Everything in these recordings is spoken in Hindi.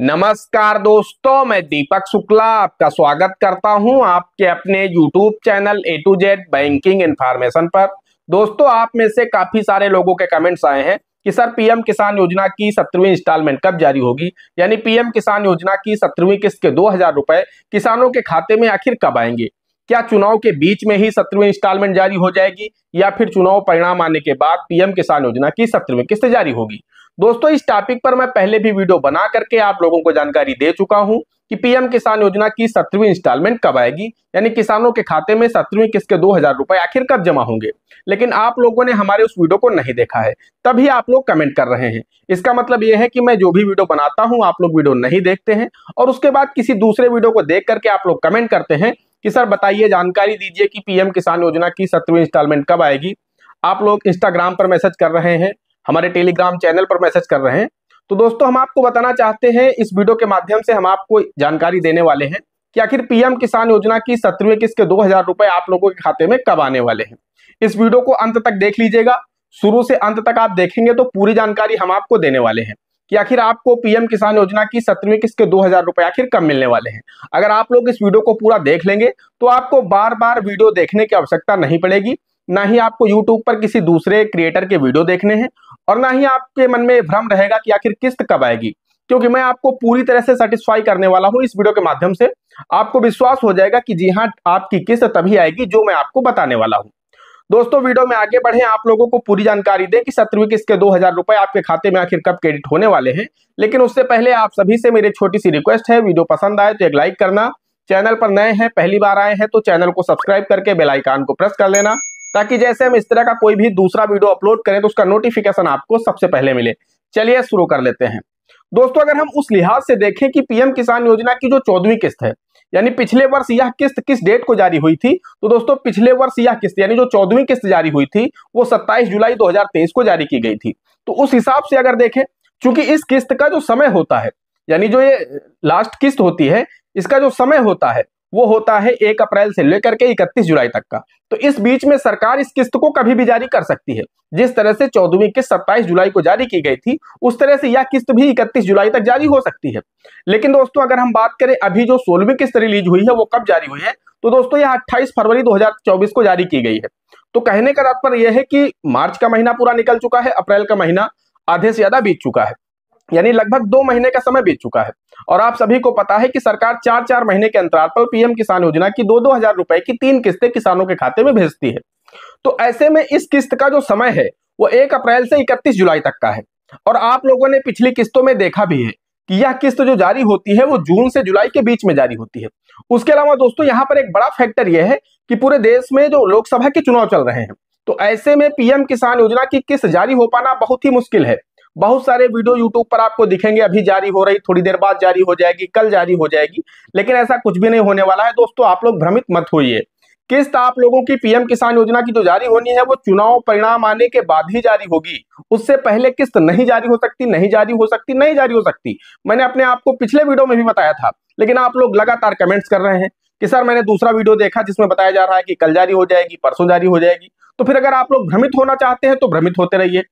नमस्कार दोस्तों मैं दीपक शुक्ला आपका स्वागत करता हूं आपके अपने YouTube channel A to Z banking information पर दोस्तों आप में से काफी सारे लोगों के कमेंट्स आए हैं कि सर पीएम किसान योजना की सत्रहवीं इंस्टॉलमेंट कब जारी होगी यानी पीएम किसान योजना की सत्रहवीं किस्त के दो हजार रुपए किसानों के खाते में आखिर कब आएंगे क्या चुनाव के बीच में ही सत्रहवीं इंस्टॉलमेंट जारी हो जाएगी या फिर चुनाव परिणाम आने के बाद पीएम किसान योजना की सत्रहवीं किस्त जारी होगी दोस्तों इस टॉपिक पर मैं पहले भी वीडियो बना करके आप लोगों को जानकारी दे चुका हूं कि पीएम किसान योजना की सत्रहवीं इंस्टॉलमेंट कब आएगी यानी किसानों के खाते में सत्रहवीं किस्त के दो हजार रुपए आखिर कब जमा होंगे लेकिन आप लोगों ने हमारे उस वीडियो को नहीं देखा है तभी आप लोग कमेंट कर रहे हैं इसका मतलब यह है कि मैं जो भी वीडियो बनाता हूँ आप लोग वीडियो नहीं देखते हैं और उसके बाद किसी दूसरे वीडियो को देख करके आप लोग कमेंट करते हैं कि सर बताइए जानकारी दीजिए कि पीएम किसान योजना की सत्रहवीं इंस्टॉलमेंट कब आएगी आप लोग इंस्टाग्राम पर मैसेज कर रहे हैं हमारे टेलीग्राम चैनल पर मैसेज कर रहे हैं तो दोस्तों हम आपको बताना चाहते हैं इस वीडियो के माध्यम से हम आपको जानकारी देने वाले हैं कि आखिर पीएम किसान योजना की सत्रहवीं किस्त के दो हजार रुपए आप लोगों के खाते में कब आने वाले हैं इस वीडियो को अंत तक देख लीजिएगा शुरू से अंत तक आप देखेंगे तो पूरी जानकारी हम आपको देने वाले हैं कि आखिर आपको पीएम किसान योजना की सत्रहवीं किस्त के दो हजार रुपए आखिर कब मिलने वाले हैं अगर आप लोग इस वीडियो को पूरा देख लेंगे तो आपको बार बार वीडियो देखने की आवश्यकता नहीं पड़ेगी ना ही आपको यूट्यूब पर किसी दूसरे क्रिएटर के वीडियो देखने हैं और ना ही आपके मन में भ्रम रहेगा कि आखिर किस्त कब आएगी क्योंकि मैं आपको पूरी तरह से सेटिस्फाई करने वाला हूं इस वीडियो के माध्यम से आपको विश्वास हो जाएगा कि जी हाँ आपकी किस्त तभी आएगी जो मैं आपको बताने वाला हूं दोस्तों वीडियो में आगे बढ़े आप लोगों को पूरी जानकारी दें कि सत्रहवीं किस्त के दो हजार रुपए आपके खाते में आखिर कब क्रेडिट होने वाले हैं लेकिन उससे पहले आप सभी से मेरी छोटी सी रिक्वेस्ट है वीडियो पसंद आए तो एक लाइक करना चैनल पर नए हैं पहली बार आए हैं तो चैनल को सब्सक्राइब करके बेलाइकान को प्रेस कर लेना ताकि जैसे हम इस तरह का कोई भी दूसरा वीडियो अपलोड करें तो उसका नोटिफिकेशन आपको सबसे पहले मिले चलिए शुरू कर लेते हैं दोस्तों अगर हम उस लिहाज से देखें कि पीएम किसान योजना की जो चौदहवीं किस्त है यानी पिछले वर्ष यह किस्त किस डेट को जारी हुई थी तो दोस्तों पिछले वर्ष यह किस्त यानी जो चौदहवीं किस्त जारी हुई थी वो 27 जुलाई 2023 को जारी की गई थी तो उस हिसाब से अगर देखें चूंकि इस किस्त का जो समय होता है यानी जो ये लास्ट किस्त होती है इसका जो समय होता है वो होता है एक अप्रैल से लेकर के इकतीस जुलाई तक का तो इस बीच में सरकार इस किस्त को कभी भी जारी कर सकती है जिस तरह से चौदहवीं किस्त सत्ताईस जुलाई को जारी की गई थी उस तरह से यह किस्त भी इकतीस जुलाई तक जारी हो सकती है लेकिन दोस्तों अगर हम बात करें अभी जो सोलहवीं किस्त रिलीज हुई है वो कब जारी हुई है तो दोस्तों यह अट्ठाईस फरवरी दो को जारी की गई है तो कहने का तात्पर्य यह है कि मार्च का महीना पूरा निकल चुका है अप्रैल का महीना आधे से ज्यादा बीत चुका है यानी लगभग दो महीने का समय बीत चुका है और आप सभी को पता है कि सरकार चार चार महीने के अंतराल पर पीएम किसान योजना की दो दो हजार रुपए की तीन किस्तें किसानों के खाते में भेजती है तो ऐसे में इस किस्त का जो समय है वो एक अप्रैल से इकतीस जुलाई तक का है और आप लोगों ने पिछली किस्तों में देखा भी है कि यह किस्त जो जारी होती है वो जून से जुलाई के बीच में जारी होती है उसके अलावा दोस्तों यहाँ पर एक बड़ा फैक्टर यह है कि पूरे देश में जो लोकसभा के चुनाव चल रहे हैं तो ऐसे में पीएम किसान योजना की किस्त जारी हो पाना बहुत ही मुश्किल है बहुत सारे वीडियो यूट्यूब पर आपको दिखेंगे अभी जारी हो रही थोड़ी देर बाद जारी हो जाएगी कल जारी हो जाएगी लेकिन ऐसा कुछ भी नहीं होने वाला है दोस्तों आप लोग भ्रमित मत होइए किस्त आप लोगों की पीएम किसान योजना की जो जारी होनी है वो चुनाव परिणाम आने के बाद ही जारी होगी उससे पहले किस्त नहीं जारी हो सकती नहीं जारी हो सकती नहीं जारी हो सकती मैंने अपने आप को पिछले वीडियो में भी बताया था लेकिन आप लोग लगातार कमेंट्स कर रहे हैं कि सर मैंने दूसरा वीडियो देखा जिसमें बताया जा रहा है कि कल जारी हो जाएगी परसों जारी हो जाएगी तो फिर अगर आप लोग भ्रमित होना चाहते हैं तो भ्रमित होते रहिए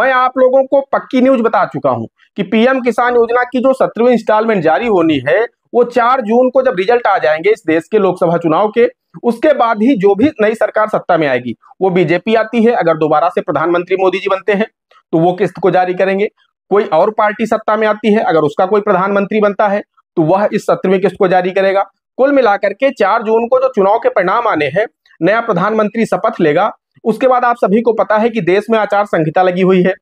मैं आप लोगों को पक्की न्यूज बता चुका हूं कि पीएम किसान योजना की जो सत्रवी इंस्टॉलमेंट जारी होनी है वो चार जून को जब रिजल्ट आ जाएंगे इस देश के लोकसभा चुनाव के उसके बाद ही जो भी नई सरकार सत्ता में आएगी वो बीजेपी आती है अगर दोबारा से प्रधानमंत्री मोदी जी बनते हैं तो वो किस्त को जारी करेंगे कोई और पार्टी सत्ता में आती है अगर उसका कोई प्रधानमंत्री बनता है तो वह इस में किस्त को जारी करेगा कुल मिलाकर के चार जून को जो चुनाव के परिणाम आने हैं नया प्रधानमंत्री शपथ लेगा उसके बाद आप सभी को पता है कि देश में आचार संहिता लगी हुई है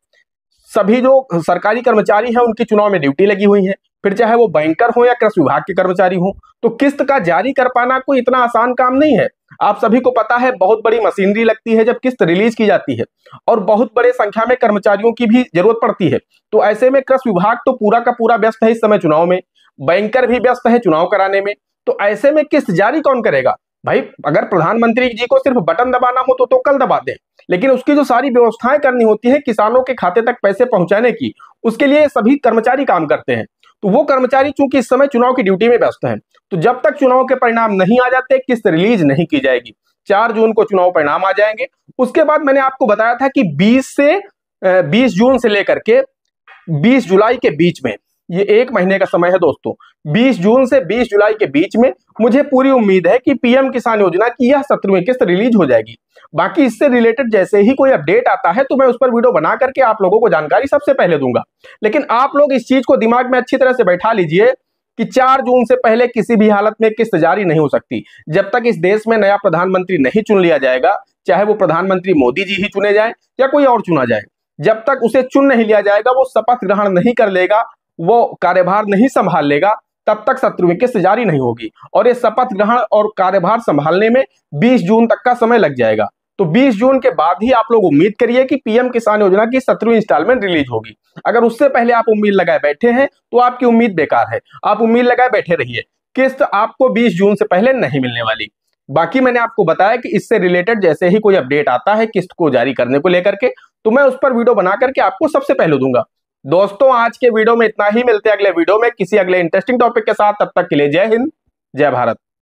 सभी जो सरकारी कर्मचारी हैं उनकी चुनाव में ड्यूटी लगी हुई है फिर चाहे वो बैंकर हो या कृषि विभाग के कर्मचारी हो तो किस्त का जारी कर पाना कोई इतना आसान काम नहीं है आप सभी को पता है बहुत बड़ी मशीनरी लगती है जब किस्त रिलीज की जाती है और बहुत बड़े संख्या में कर्मचारियों की भी जरूरत पड़ती है तो ऐसे में कृषि विभाग तो पूरा का पूरा व्यस्त है इस समय चुनाव में बैंकर भी व्यस्त है चुनाव कराने में तो ऐसे में किस्त जारी कौन करेगा भाई अगर प्रधानमंत्री जी को सिर्फ बटन दबाना हो तो तो कल दबा दें लेकिन उसकी जो सारी व्यवस्थाएं करनी होती है किसानों के खाते तक पैसे पहुंचाने की उसके लिए सभी कर्मचारी काम करते हैं तो वो कर्मचारी चूंकि इस समय चुनाव की ड्यूटी में व्यस्त हैं तो जब तक चुनाव के परिणाम नहीं आ जाते किस्त रिलीज नहीं की जाएगी चार जून को चुनाव परिणाम आ जाएंगे उसके बाद मैंने आपको बताया था कि बीस से बीस जून से लेकर के बीस जुलाई के बीच में ये एक महीने का समय है दोस्तों 20 जून से 20 जुलाई के बीच में मुझे पूरी उम्मीद है कि पीएम किसान योजना की यह सत्रहवीं किस्त रिलीज हो जाएगी बाकी इससे रिलेटेड जैसे ही कोई अपडेट आता है तो मैं उस पर वीडियो बना करके आप लोगों को जानकारी सबसे पहले दूंगा लेकिन आप लोग इस चीज को दिमाग में अच्छी तरह से बैठा लीजिए कि चार जून से पहले किसी भी हालत में किस्त जारी नहीं हो सकती जब तक इस देश में नया प्रधानमंत्री नहीं चुन लिया जाएगा चाहे वो प्रधानमंत्री मोदी जी ही चुने जाए या कोई और चुना जाए जब तक उसे चुन नहीं लिया जाएगा वो शपथ ग्रहण नहीं कर लेगा वो कार्यभार नहीं संभाल लेगा तब तक शत्रु किस्त जारी नहीं होगी और ये शपथ ग्रहण और कार्यभार संभालने में 20 जून तक का समय लग जाएगा तो 20 जून के बाद ही आप लोग उम्मीद करिए कि पीएम किसान योजना की शत्रु इंस्टॉलमेंट रिलीज होगी अगर उससे पहले आप उम्मीद लगाए बैठे हैं तो आपकी उम्मीद बेकार है आप उम्मीद लगाए बैठे रहिए किस्त आपको बीस जून से पहले नहीं मिलने वाली बाकी मैंने आपको बताया कि इससे रिलेटेड जैसे ही कोई अपडेट आता है किस्त को जारी करने को लेकर के तो मैं उस पर वीडियो बना करके आपको सबसे पहले दूंगा दोस्तों आज के वीडियो में इतना ही मिलते हैं अगले वीडियो में किसी अगले इंटरेस्टिंग टॉपिक के साथ तब तक के लिए जय हिंद जय भारत